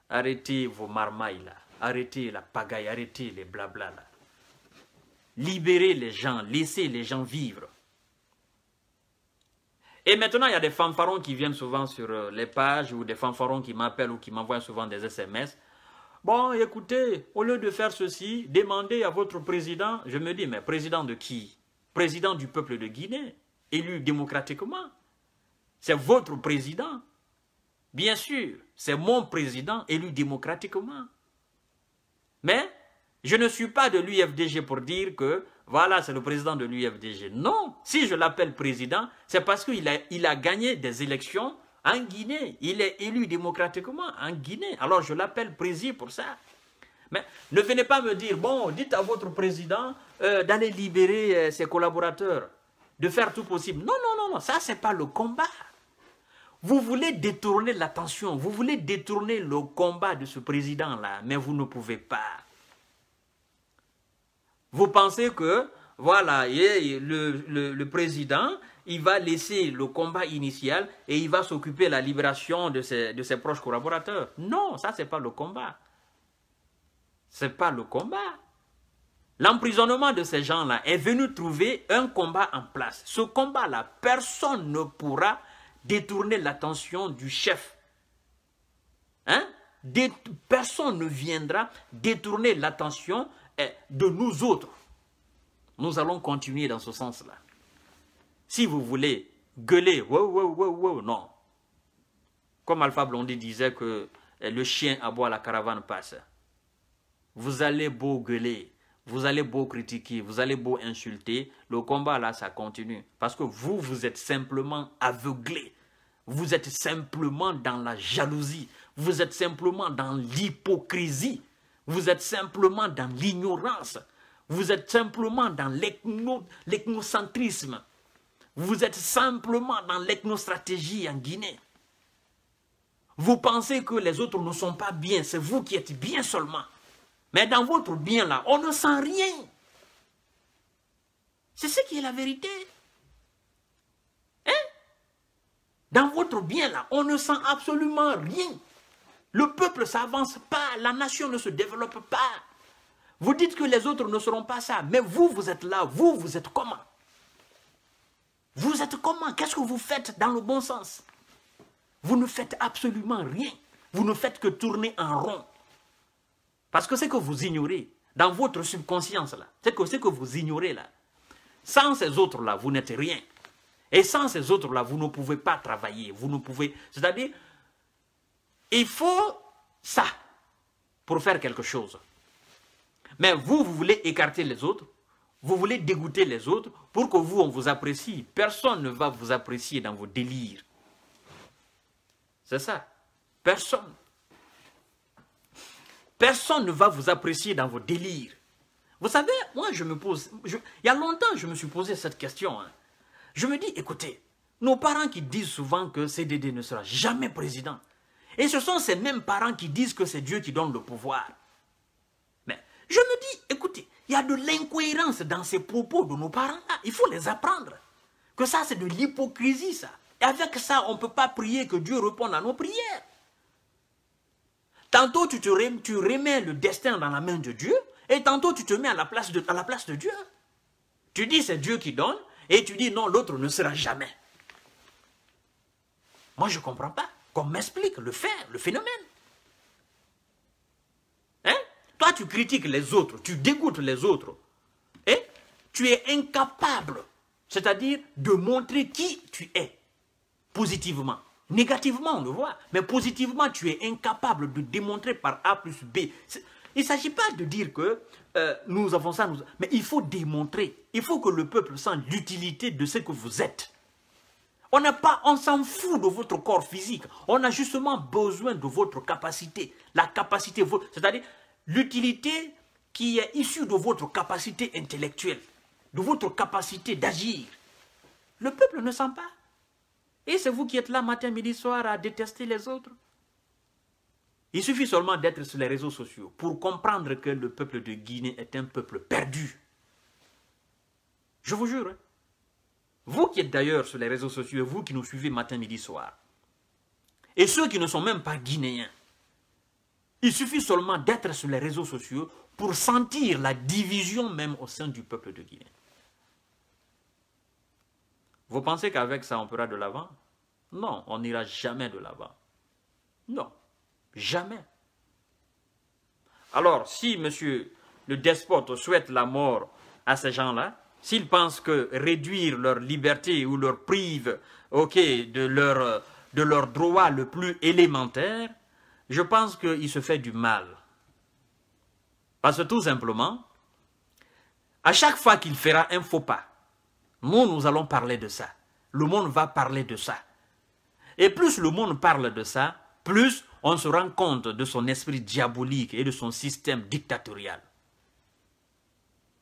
Arrêtez vos marmailles là, arrêtez la pagaille, arrêtez les blabla là. Libérez les gens, laissez les gens vivre. Et maintenant, il y a des fanfarons qui viennent souvent sur euh, les pages ou des fanfarons qui m'appellent ou qui m'envoient souvent des SMS. Bon, écoutez, au lieu de faire ceci, demandez à votre président. Je me dis, mais président de qui Président du peuple de Guinée, élu démocratiquement. C'est votre président. Bien sûr, c'est mon président élu démocratiquement. Mais je ne suis pas de l'UFDG pour dire que voilà, c'est le président de l'UFDG. Non, si je l'appelle président, c'est parce qu'il a, gagné des élections en Guinée. Il est élu démocratiquement en Guinée. Alors je l'appelle président pour ça. Mais ne venez pas me dire, bon, dites à votre président euh, d'aller libérer euh, ses collaborateurs, de faire tout possible. Non, non, non, non, ça, ce n'est pas le combat. Vous voulez détourner l'attention, vous voulez détourner le combat de ce président-là, mais vous ne pouvez pas. Vous pensez que, voilà, le président, il va laisser le combat initial et il va s'occuper de la libération de ses, proches collaborateurs. Non, ça, ce n'est pas le combat. Ce n'est pas le combat. L'emprisonnement de ces gens-là est venu trouver un combat en place. Ce combat-là, personne ne pourra détourner l'attention du chef. Hein? personne ne viendra détourner l'attention eh, de nous autres. Nous allons continuer dans ce sens-là. Si vous voulez gueuler, wow, wow, wow, wow, non. Comme Alpha Blondie disait que eh, le chien aboie, la caravane passe. Vous allez beau gueuler, vous allez beau critiquer, vous allez beau insulter, le combat là, ça continue. Parce que vous, vous êtes simplement aveuglé. Vous êtes simplement dans la jalousie. Vous êtes simplement dans l'hypocrisie. Vous êtes simplement dans l'ignorance. Vous êtes simplement dans l'ethnocentrisme. Vous êtes simplement dans l'ethnostratégie en Guinée. Vous pensez que les autres ne sont pas bien, c'est vous qui êtes bien seulement. Mais dans votre bien là, on ne sent rien. C'est ce qui est la vérité. Hein? Dans votre bien là, on ne sent absolument rien. Le peuple ne s'avance pas, la nation ne se développe pas. Vous dites que les autres ne seront pas ça, mais vous, vous êtes là, vous, vous êtes comment vous êtes comment Qu'est-ce que vous faites dans le bon sens Vous ne faites absolument rien. Vous ne faites que tourner en rond. Parce que ce que vous ignorez dans votre subconscience, là, c'est que ce que vous ignorez là, sans ces autres-là, vous n'êtes rien. Et sans ces autres-là, vous ne pouvez pas travailler. Vous ne pouvez... C'est-à-dire, il faut ça pour faire quelque chose. Mais vous, vous voulez écarter les autres vous voulez dégoûter les autres pour que vous, on vous apprécie. Personne ne va vous apprécier dans vos délires. C'est ça. Personne. Personne ne va vous apprécier dans vos délires. Vous savez, moi, je me pose... il y a longtemps, je me suis posé cette question. Hein. Je me dis, écoutez, nos parents qui disent souvent que CDD ne sera jamais président, et ce sont ces mêmes parents qui disent que c'est Dieu qui donne le pouvoir. Mais je me dis, écoutez, il y a de l'incohérence dans ces propos de nos parents-là. Il faut les apprendre. Que ça, c'est de l'hypocrisie, ça. Et avec ça, on ne peut pas prier que Dieu réponde à nos prières. Tantôt, tu, remets, tu le destin dans la main de Dieu, et tantôt, tu te mets à la place de, à la place de Dieu. Hein. Tu dis, c'est Dieu qui donne, et tu dis, non, l'autre ne sera jamais. Moi, je ne comprends pas qu'on m'explique le fait, le phénomène. Toi, tu critiques les autres, tu dégoûtes les autres. Et tu es incapable, c'est-à-dire de montrer qui tu es, positivement. Négativement, on le voit, mais positivement, tu es incapable de démontrer par A plus B. Il ne s'agit pas de dire que euh, nous avons ça, nous... mais il faut démontrer. Il faut que le peuple sente l'utilité de ce que vous êtes. On n'a pas, on s'en fout de votre corps physique. On a justement besoin de votre capacité. La capacité, c'est-à-dire l'utilité qui est issue de votre capacité intellectuelle, de votre capacité d'agir. Le peuple ne sent pas. Et c'est vous qui êtes là matin, midi, soir à détester les autres. Il suffit seulement d'être sur les réseaux sociaux pour comprendre que le peuple de Guinée est un peuple perdu. Je vous jure. Hein. Vous qui êtes d'ailleurs sur les réseaux sociaux, et vous qui nous suivez matin, midi, soir, et ceux qui ne sont même pas guinéens, il suffit seulement d'être sur les réseaux sociaux pour sentir la division même au sein du peuple de Guinée. Vous pensez qu'avec ça, on pourra de l'avant Non, on n'ira jamais de l'avant. Non, jamais. Alors, si monsieur le despote souhaite la mort à ces gens-là, s'il pense que réduire leur liberté ou leur prive ok, de, leur, euh, de leur droit le plus élémentaire, je pense qu'il se fait du mal. Parce que tout simplement, à chaque fois qu'il fera un faux pas, nous, nous allons parler de ça. Le monde va parler de ça. Et plus le monde parle de ça, plus on se rend compte de son esprit diabolique et de son système dictatorial.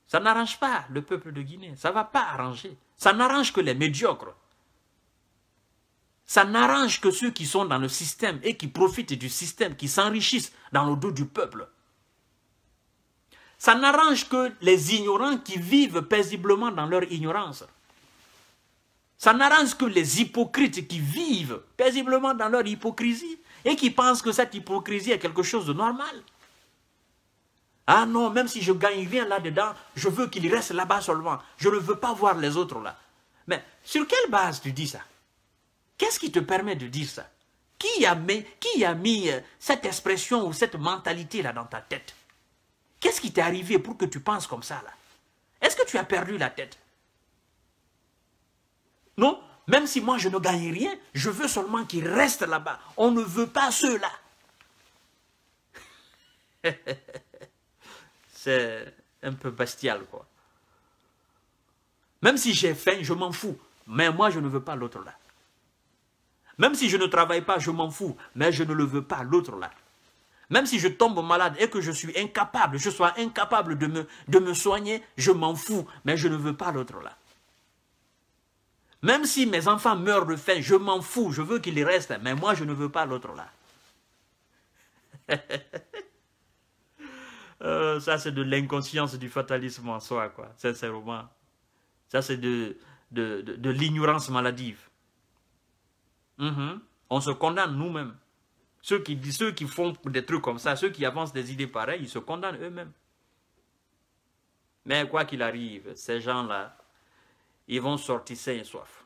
Ça n'arrange pas le peuple de Guinée. Ça ne va pas arranger. Ça n'arrange que les médiocres. Ça n'arrange que ceux qui sont dans le système et qui profitent du système, qui s'enrichissent dans le dos du peuple. Ça n'arrange que les ignorants qui vivent paisiblement dans leur ignorance. Ça n'arrange que les hypocrites qui vivent paisiblement dans leur hypocrisie et qui pensent que cette hypocrisie est quelque chose de normal. Ah non, même si je gagne rien là-dedans, je veux qu'il reste là-bas seulement. Je ne veux pas voir les autres là. Mais sur quelle base tu dis ça Qu'est-ce qui te permet de dire ça qui a, mis, euh, cette expression ou cette mentalité-là dans ta tête Qu'est-ce qui t'est arrivé pour que tu penses comme ça là Est-ce que tu as perdu la tête Non Même si moi je ne gagne rien, je veux seulement qu'il reste là-bas. On ne veut pas ceux-là. C'est un peu bestial quoi. Même si j'ai faim, je m'en fous. Mais moi je ne veux pas l'autre là. Même si je ne travaille pas, je m'en fous, mais je ne le veux pas, l'autre là. Même si je tombe malade et que je suis incapable, je sois incapable de me, soigner, je m'en fous, mais je ne veux pas l'autre là. Même si mes enfants meurent de faim, je m'en fous, je veux qu'ils restent, mais moi je ne veux pas l'autre là. Euh, ça c'est de l'inconscience du fatalisme en soi, quoi, sincèrement. Ça c'est de, de l'ignorance maladive. Mhm. On se condamne nous-mêmes. Ceux qui, ceux qui font des trucs comme ça, ceux qui avancent des idées pareilles, ils se condamnent eux-mêmes. Mais quoi qu'il arrive, ces gens-là, ils vont sortir sains et soif.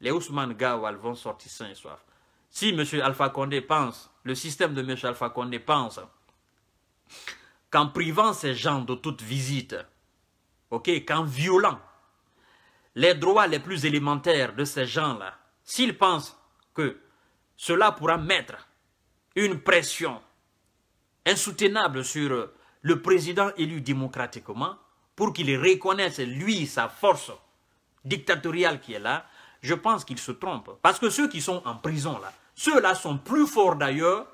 Les Ousmane Gawal vont sortir sains et soif. Si M. Alpha Condé pense, le système de M. Alpha Condé pense qu'en privant ces gens de toute visite, ok, qu'en violant les droits les plus élémentaires de ces gens-là, s'ils pensent que cela pourra mettre une pression insoutenable sur le président élu démocratiquement pour qu'il reconnaisse, lui, sa force dictatoriale qui est là, je pense qu'il se trompe. Parce que ceux qui sont en prison là, ceux-là sont plus forts d'ailleurs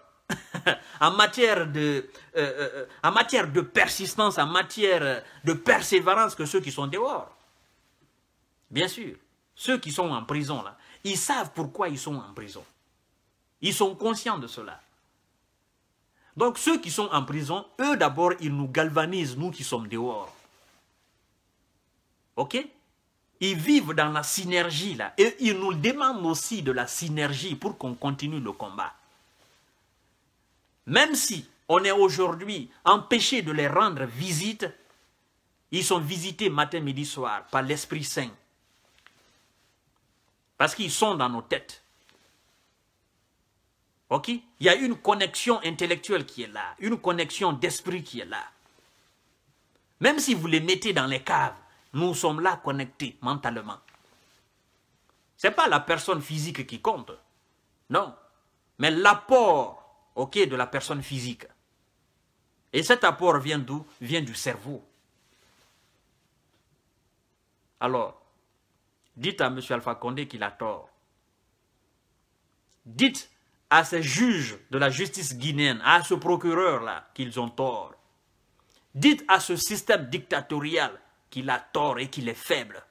en, matière de, euh, euh, en matière de persistance, en matière de persévérance que ceux qui sont dehors. Bien sûr, ceux qui sont en prison là, ils savent pourquoi ils sont en prison. Ils sont conscients de cela. Donc ceux qui sont en prison, eux d'abord, ils nous galvanisent, nous qui sommes dehors. OK Ils vivent dans la synergie là. Et ils nous demandent aussi de la synergie pour qu'on continue le combat. Même si on est aujourd'hui empêché de les rendre visite, ils sont visités matin, midi, soir par l'Esprit Saint. Parce qu'ils sont dans nos têtes. OK Il y a une connexion intellectuelle qui est là, une connexion d'esprit qui est là. Même si vous les mettez dans les caves, nous sommes là connectés mentalement. Ce n'est pas la personne physique qui compte, non, mais l'apport OK, de la personne physique. Et cet apport vient d'où Vient du cerveau. Alors, Dites à M. Alpha Condé qu'il a tort. Dites à ces juges de la justice guinéenne, à ce procureur-là, qu'ils ont tort. Dites à ce système dictatorial qu'il a tort et qu'il est faible,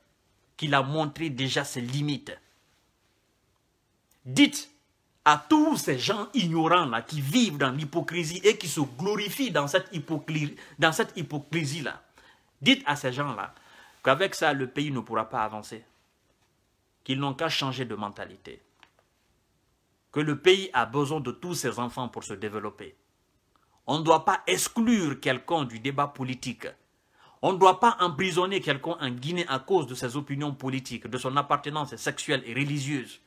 qu'il a montré déjà ses limites. Dites à tous ces gens ignorants-là qui vivent dans l'hypocrisie et qui se glorifient dans cette hypocrisie dans cette hypocrisie -là. dites à ces gens-là qu'avec ça, le pays ne pourra pas avancer qu'ils n'ont qu'à changer de mentalité. Que le pays a besoin de tous ses enfants pour se développer. On ne doit pas exclure quelqu'un du débat politique. On ne doit pas emprisonner quelqu'un en Guinée à cause de ses opinions politiques, de son appartenance sexuelle et religieuse,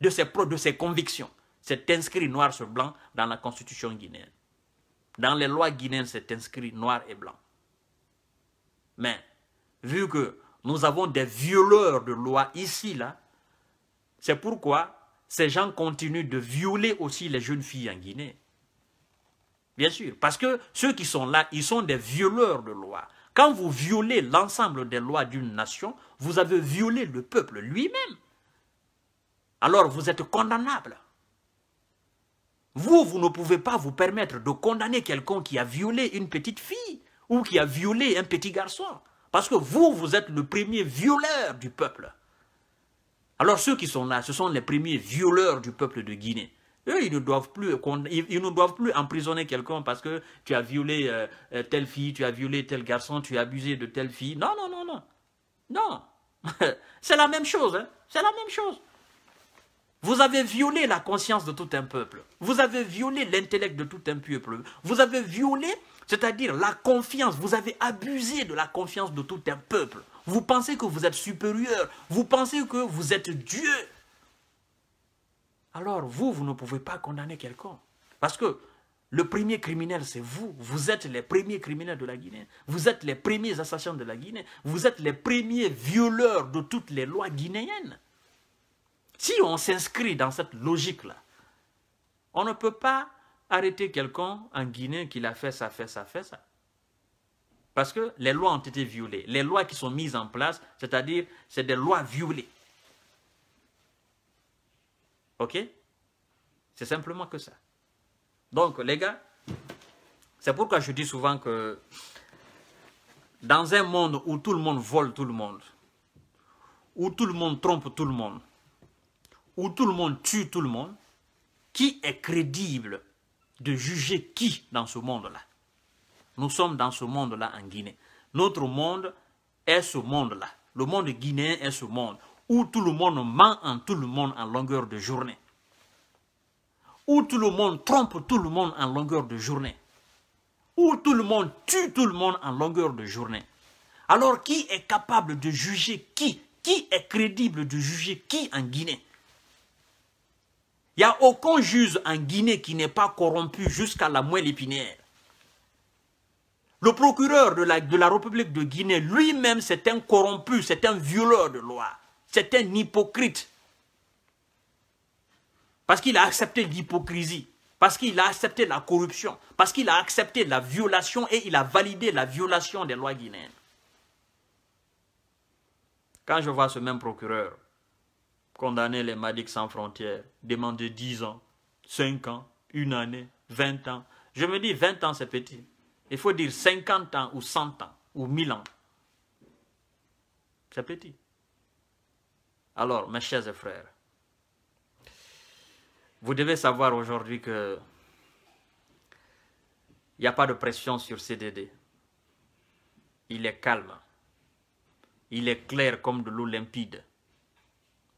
de ses, de ses convictions. C'est inscrit noir sur blanc dans la constitution guinéenne. Dans les lois guinéennes, c'est inscrit noir et blanc. Mais, vu que nous avons des violeurs de loi ici, là. C'est pourquoi ces gens continuent de violer aussi les jeunes filles en Guinée. Bien sûr, parce que ceux qui sont là, ils sont des violeurs de loi. Quand vous violez l'ensemble des lois d'une nation, vous avez violé le peuple lui-même. Alors vous êtes condamnable. Vous, vous ne pouvez pas vous permettre de condamner quelqu'un qui a violé une petite fille ou qui a violé un petit garçon. Parce que vous, vous êtes le premier violeur du peuple. Alors ceux qui sont là, ce sont les premiers violeurs du peuple de Guinée. Eux, ils ne doivent plus, ne doivent plus emprisonner quelqu'un parce que tu as violé euh, euh, telle fille, tu as violé tel garçon, tu as abusé de telle fille. Non, non, non, non. Non. C'est la même chose. Hein. C'est la même chose. Vous avez violé la conscience de tout un peuple. Vous avez violé l'intellect de tout un peuple. Vous avez violé c'est-à-dire la confiance, vous avez abusé de la confiance de tout un peuple. Vous pensez que vous êtes supérieur, vous pensez que vous êtes Dieu. Alors vous, vous ne pouvez pas condamner quelqu'un. Parce que le premier criminel, c'est vous. Vous êtes les premiers criminels de la Guinée. Vous êtes les premiers assassins de la Guinée. Vous êtes les premiers violeurs de toutes les lois guinéennes. Si on s'inscrit dans cette logique-là, on ne peut pas arrêter quelqu'un en Guinée qui l'a fait ça, fait ça, fait ça. Parce que les lois ont été violées. Les lois qui sont mises en place, c'est-à-dire, c'est des lois violées. OK C'est simplement que ça. Donc, les gars, c'est pourquoi je dis souvent que dans un monde où tout le monde vole tout le monde, où tout le monde trompe tout le monde, où tout le monde tue tout le monde, qui est crédible de juger qui dans ce monde-là. Nous sommes dans ce monde-là en Guinée. Notre monde est ce monde-là. Le monde guinéen est ce monde où tout le monde ment en tout le monde en longueur de journée. Où tout le monde trompe tout le monde en longueur de journée. Où tout le monde tue tout le monde en longueur de journée. Alors qui est capable de juger qui Qui est crédible de juger qui en Guinée il n'y a aucun juge en Guinée qui n'est pas corrompu jusqu'à la moelle épinière. Le procureur de la, de la République de Guinée lui-même, c'est un corrompu, c'est un violeur de loi, c'est un hypocrite. Parce qu'il a accepté l'hypocrisie, parce qu'il a accepté la corruption, parce qu'il a accepté la violation et il a validé la violation des lois guinéennes. Quand je vois ce même procureur condamner les Madics sans frontières, demander 10 ans, 5 ans, une année, 20 ans. Je me dis 20 ans, c'est petit. Il faut dire 50 ans ou 100 ans ou 1000 ans. C'est petit. Alors, mes chers frères, vous devez savoir aujourd'hui que il n'y a pas de pression sur CDD. Il est calme. Il est clair comme de l'eau limpide.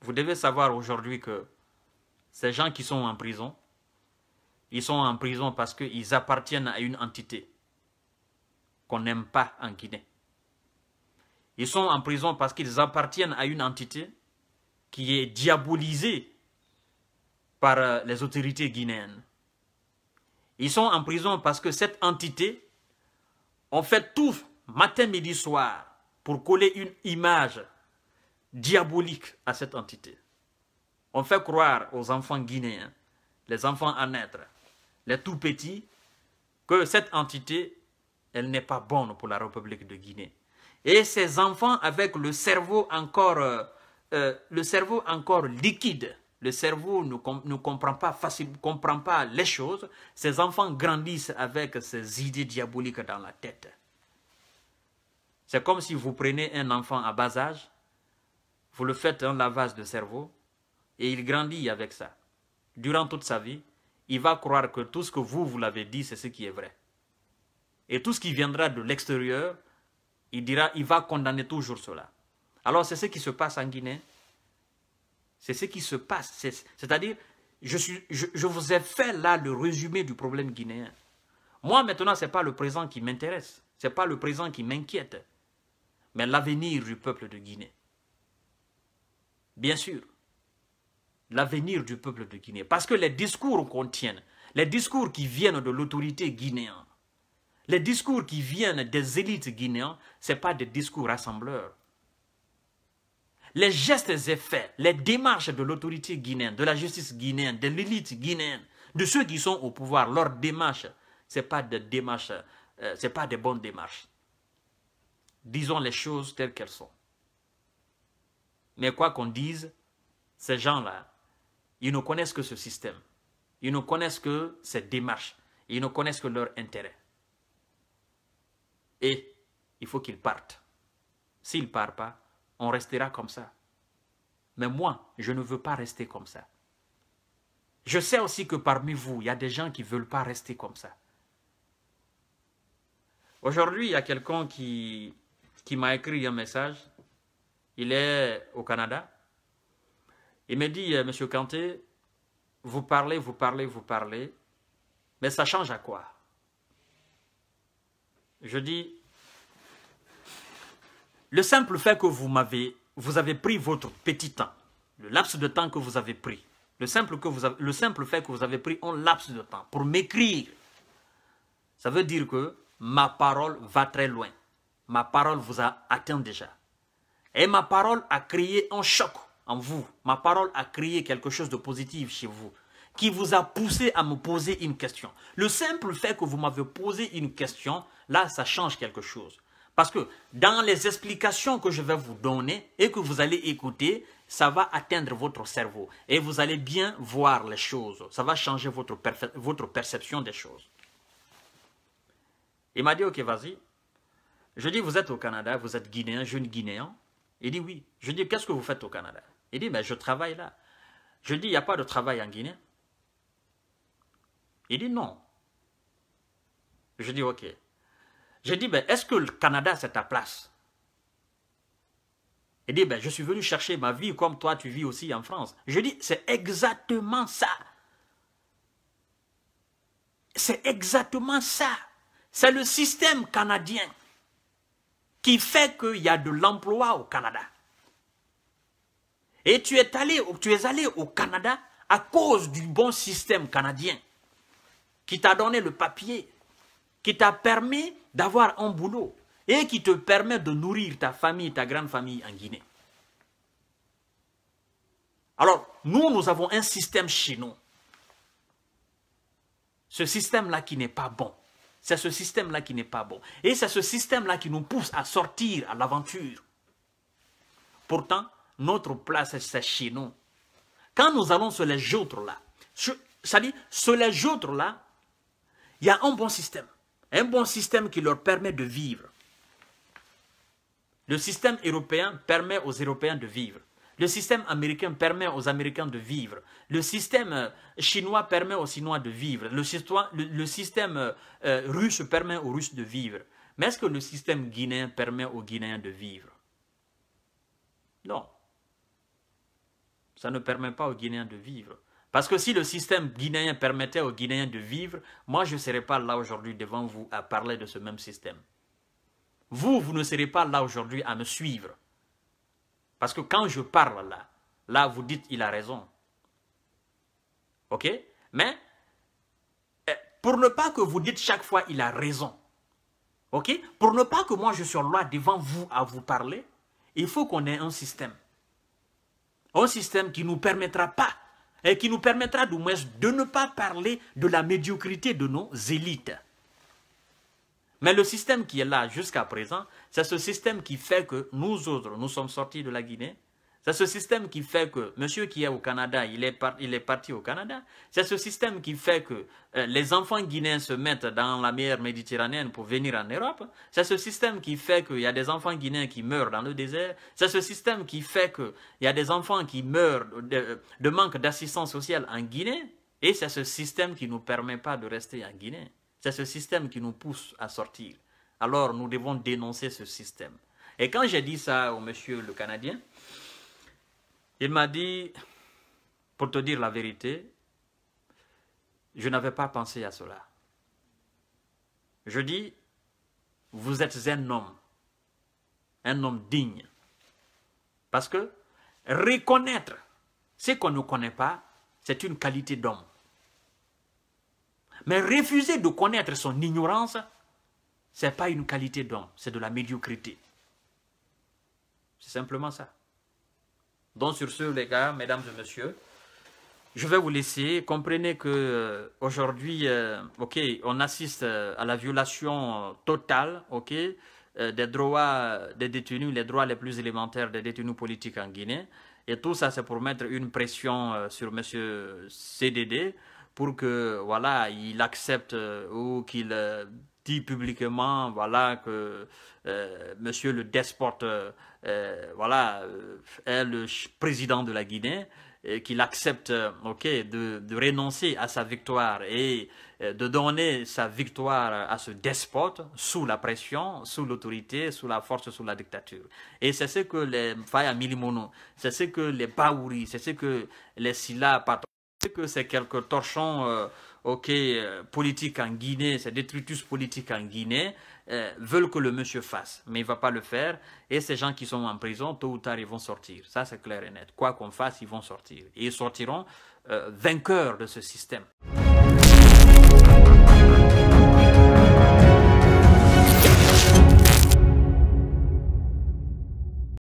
Vous devez savoir aujourd'hui que ces gens qui sont en prison, ils sont en prison parce qu'ils appartiennent à une entité qu'on n'aime pas en Guinée. Ils sont en prison parce qu'ils appartiennent à une entité qui est diabolisée par euh, les autorités guinéennes. Ils sont en prison parce que cette entité, on fait tout matin, midi, soir, pour coller une image diabolique à cette entité. On fait croire aux enfants guinéens, les enfants à naître, les tout petits, que cette entité, elle n'est pas bonne pour la République de Guinée. Et ces enfants avec le cerveau encore, euh, euh, le cerveau encore liquide, le cerveau ne, comprend pas facile, comprend pas les choses. Ces enfants grandissent avec ces idées diaboliques dans la tête. C'est comme si vous preniez un enfant à bas âge, vous le faites un lavage de cerveau et il grandit avec ça. Durant toute sa vie, il va croire que tout ce que vous, vous l'avez dit, c'est ce qui est vrai. Et tout ce qui viendra de l'extérieur, il dira, il va condamner toujours cela. Alors c'est ce qui se passe en Guinée. C'est ce qui se passe. C'est-à-dire, je, je, vous ai fait là le résumé du problème guinéen. Moi, maintenant, ce n'est pas le présent qui m'intéresse. Ce n'est pas le présent qui m'inquiète. Mais l'avenir du peuple de Guinée bien sûr, l'avenir du peuple de Guinée. Parce que les discours qu'on tient, les discours qui viennent de l'autorité guinéenne, les discours qui viennent des élites guinéennes, ce pas des discours rassembleurs. Les gestes et faits, les démarches de l'autorité guinéenne, de la justice guinéenne, de l'élite guinéenne, de ceux qui sont au pouvoir, leurs démarches, ce pas des démarches, euh, c'est pas des bonnes démarches. Disons les choses telles qu'elles sont. Mais quoi qu'on dise, ces gens-là, ils ne connaissent que ce système. Ils ne connaissent que cette démarche. Ils ne connaissent que leur intérêt. Et il faut qu'ils partent. S'ils ne partent pas, on restera comme ça. Mais moi, je ne veux pas rester comme ça. Je sais aussi que parmi vous, il y a des gens qui ne veulent pas rester comme ça. Aujourd'hui, il y a quelqu'un qui, qui m'a écrit un message il est au Canada. Il me dit, euh, Monsieur Kanté, vous parlez, vous parlez, vous parlez, mais ça change à quoi Je dis, le simple fait que vous m'avez, vous avez pris votre petit temps, le laps de temps que vous avez pris, le simple, que vous le simple fait que vous avez pris un laps de temps pour m'écrire, ça veut dire que ma parole va très loin. Ma parole vous a atteint déjà. Et ma parole a créé un choc en vous. Ma parole a créé quelque chose de positif chez vous qui vous a poussé à me poser une question. Le simple fait que vous m'avez posé une question, là, ça change quelque chose. Parce que dans les explications que je vais vous donner et que vous allez écouter, ça va atteindre votre cerveau et vous allez bien voir les choses. Ça va changer votre, votre perception des choses. Il m'a dit, ok, vas-y. Je dis, vous êtes au Canada, vous êtes guinéen, jeune guinéen. Il dit oui. Je dis, qu'est-ce que vous faites au Canada Il dit, mais ben, je travaille là. Je dis, il n'y a pas de travail en Guinée. Il dit non. Je dis ok. Je dis, ben, est-ce que le Canada, c'est ta place Il dit, ben, je suis venu chercher ma vie comme toi, tu vis aussi en France. Je dis, c'est exactement ça. C'est exactement ça. C'est le système canadien qui fait qu'il y a de l'emploi au Canada. Et tu es, allé, tu es allé au Canada à cause du bon système canadien qui t'a donné le papier, qui t'a permis d'avoir un boulot et qui te permet de nourrir ta famille, ta grande famille en Guinée. Alors, nous, nous avons un système chez nous. Ce système-là qui n'est pas bon. C'est ce système-là qui n'est pas bon. Et c'est ce système-là qui nous pousse à sortir à l'aventure. Pourtant, notre place, c'est chez nous. Quand nous allons sur les autres là, ça à sur les autres là, il y a un bon système. Un bon système qui leur permet de vivre. Le système européen permet aux Européens de vivre. Le système américain permet aux Américains de vivre. Le système euh, chinois permet aux Chinois de vivre. Le, système euh, euh, russe permet aux Russes de vivre. Mais est-ce que le système guinéen permet aux Guinéens de vivre Non. Ça ne permet pas aux Guinéens de vivre. Parce que si le système guinéen permettait aux Guinéens de vivre, moi je ne serais pas là aujourd'hui devant vous à parler de ce même système. Vous, vous ne serez pas là aujourd'hui à me suivre. Parce que quand je parle là, là vous dites il a raison. Ok Mais eh, pour ne pas que vous dites chaque fois il a raison, ok Pour ne pas que moi je sois là devant vous à vous parler, il faut qu'on ait un système. Un système qui nous permettra pas, et qui nous permettra du moins de ne pas parler de la médiocrité de nos élites. Mais le système qui est là jusqu'à présent, c'est ce système qui fait que nous autres, nous sommes sortis de la Guinée. C'est ce système qui fait que monsieur qui est au Canada, il est, parti au Canada. C'est ce système qui fait que euh, les enfants guinéens se mettent dans la mer méditerranéenne pour venir en Europe. C'est ce système qui fait qu'il y a des enfants guinéens qui meurent dans le désert. C'est ce système qui fait qu'il y a des enfants qui meurent de manque d'assistance sociale en Guinée. Et c'est ce système qui ne nous permet pas de rester en Guinée. C'est ce système qui nous pousse à sortir. Alors nous devons dénoncer ce système. Et quand j'ai dit ça au monsieur le Canadien, il m'a dit, pour te dire la vérité, je n'avais pas pensé à cela. Je dis, vous êtes un homme, un homme digne. Parce que reconnaître ce qu'on ne connaît pas, c'est une qualité d'homme. Mais refuser de connaître son ignorance, ce n'est pas une qualité d'homme, c'est de la médiocrité. C'est simplement ça. Donc sur ce, les gars, mesdames et messieurs, je vais vous laisser. Comprenez que euh, aujourd'hui, euh, ok, on assiste euh, à la violation totale, ok, des droits des détenus, les droits les plus élémentaires des détenus politiques en Guinée. Et tout ça, c'est pour mettre une pression sur M. CDD pour que voilà il accepte euh, ou qu'il euh, dit publiquement voilà que euh, Monsieur le despote voilà est le président de la Guinée et qu'il accepte ok de, de, renoncer à sa victoire et de donner sa victoire à ce despote sous la pression, sous l'autorité, sous la force, sous la dictature. Et c'est ce que les Faya Milimono, c'est ce que les Baouri, c'est ce que les Silla c'est que c'est quelques torchons euh, euh, politiques en Guinée, ces détritus politiques en Guinée, veulent que le monsieur fasse, mais il ne va pas le faire. Et ces gens qui sont en prison, tôt ou tard, ils vont sortir. Ça, c'est clair et net. Quoi qu'on fasse, ils vont sortir. Et ils sortiront euh, vainqueurs de ce système.